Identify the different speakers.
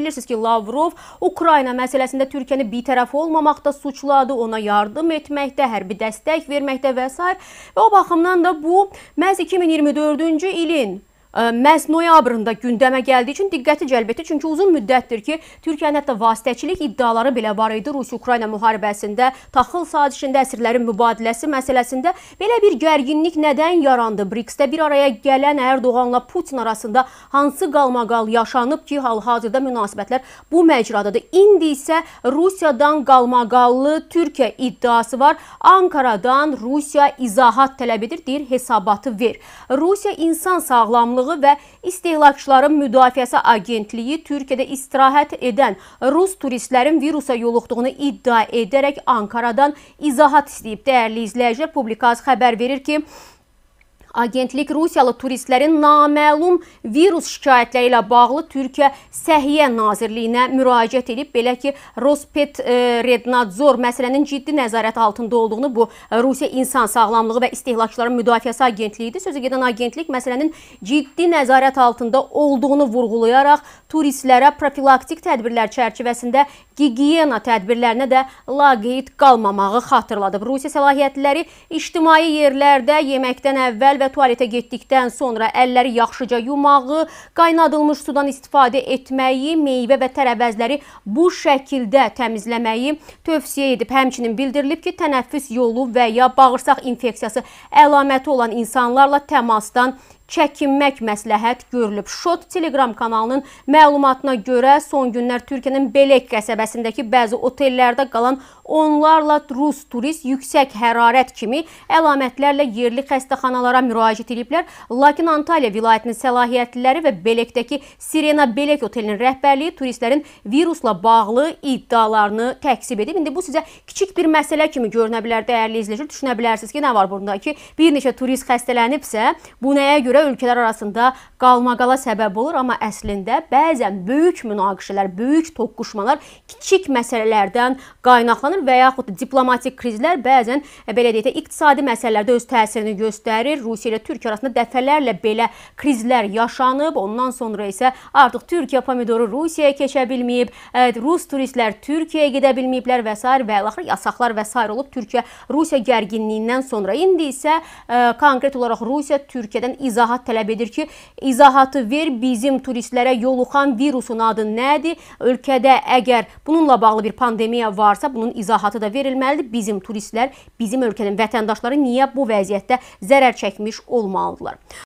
Speaker 1: Bilirsiniz ki, Lavrov Ukrayna məsələsində Türkiyəni bitərəf olmamaqda suçladı, ona yardım etməkdə, hərbi dəstək verməkdə və s. və o baxımdan da bu məhz 2024-cü ilin məhz noyabrında gündəmə gəldiyi üçün diqqəti cəlb etdi. Çünki uzun müddətdir ki, Türkiyənin hətta vasitəçilik iddiaları belə var idi Rusiya-Ukrayna müharibəsində, taxıl sazişində, əsirlərin mübadiləsi məsələsində belə bir gərginlik nədən yarandı? BRICS-də bir araya gələn Ərdoğanla Putin arasında hansı qalmaqal yaşanıb ki, hal-hazırda münasibətlər bu məcradadır. İndi isə Rusiyadan qalmaqallı Türkiyə iddiası var. Ankaradan Rusiya izahat tələb edir, deyir hesabatı ver. Rusiya insan sağlamlığı Bakanlığı və İstehlakçıların Müdafiəsi Agentliyi Türkiyədə istirahət edən rus turistlərin virusa yoluxduğunu iddia edərək Ankaradan izahat istəyib. Dəyərli izləyicilər, publikası xəbər verir ki, Agentlik rusiyalı turistlərin naməlum virus şikayətləri ilə bağlı Türkiyə Səhiyyə Nazirliyinə müraciət edib. Belə ki, Rospet e, Rednadzor məsələnin ciddi nəzarət altında olduğunu bu Rusiya İnsan Sağlamlığı və İstehlakçıların Müdafiəsi Agentliyidir. Sözü gedən agentlik məsələnin ciddi nəzarət altında olduğunu vurğulayaraq turistlərə profilaktik tədbirlər çərçivəsində gigiyena tədbirlərinə də laqeyd qalmamağı xatırladıb. Rusiya səlahiyyətliləri ictimai yerlərdə yeməkdən əvvəl və tualetə getdikdən sonra əlləri yaxşıca yumağı, qaynadılmış sudan istifadə etməyi, meyvə və tərəvəzləri bu şəkildə təmizləməyi tövsiyə edib. Həmçinin bildirilib ki, tənəffüs yolu və ya bağırsaq infeksiyası əlaməti olan insanlarla təmasdan çəkinmək məsləhət görülüb. Şot Telegram kanalının məlumatına görə son günlər Türkiyənin Belek qəsəbəsindəki bəzi otellərdə qalan Onlarla rus turist yüksək hərarət kimi əlamətlərlə yerli xəstəxanalara müraciət ediblər. Lakin Antalya vilayətinin səlahiyyətliləri və Belekdəki Sirena Belek otelinin rəhbərliyi turistlərin virusla bağlı iddialarını təksib edib. İndi bu sizə kiçik bir məsələ kimi görünə bilər, dəyərli izləyicilər. Düşünə bilərsiniz ki, nə var bunda ki, bir neçə turist xəstələnibsə, bu nəyə görə ölkələr arasında qalmaqala səbəb olur, amma əslində bəzən böyük münaqişələr, böyük toqquşmalar kiçik məsələlərdən qaynaqlanır qırğınlar və yaxud diplomatik krizlər bəzən e, belə deyək də iqtisadi məsələlərdə öz təsirini göstərir. Rusiya ilə Türkiyə arasında dəfələrlə belə krizlər yaşanıb. Ondan sonra isə artıq Türkiyə pomidoru Rusiyaya keçə bilməyib, e, rus turistlər Türkiyəyə gedə bilməyiblər və s. və axır yasaqlar və s. olub Türkiyə Rusiya gərginliyindən sonra indi isə ə, e, konkret olaraq Rusiya Türkiyədən izahat tələb edir ki, izahatı ver bizim turistlərə yoluxan virusun adı nədir? Ölkədə əgər bununla bağlı bir pandemiya varsa, bunun izahı izahatı da verilməlidir. Bizim turistlər, bizim ölkənin vətəndaşları niyə bu vəziyyətdə zərər çəkmiş olmalıdırlar?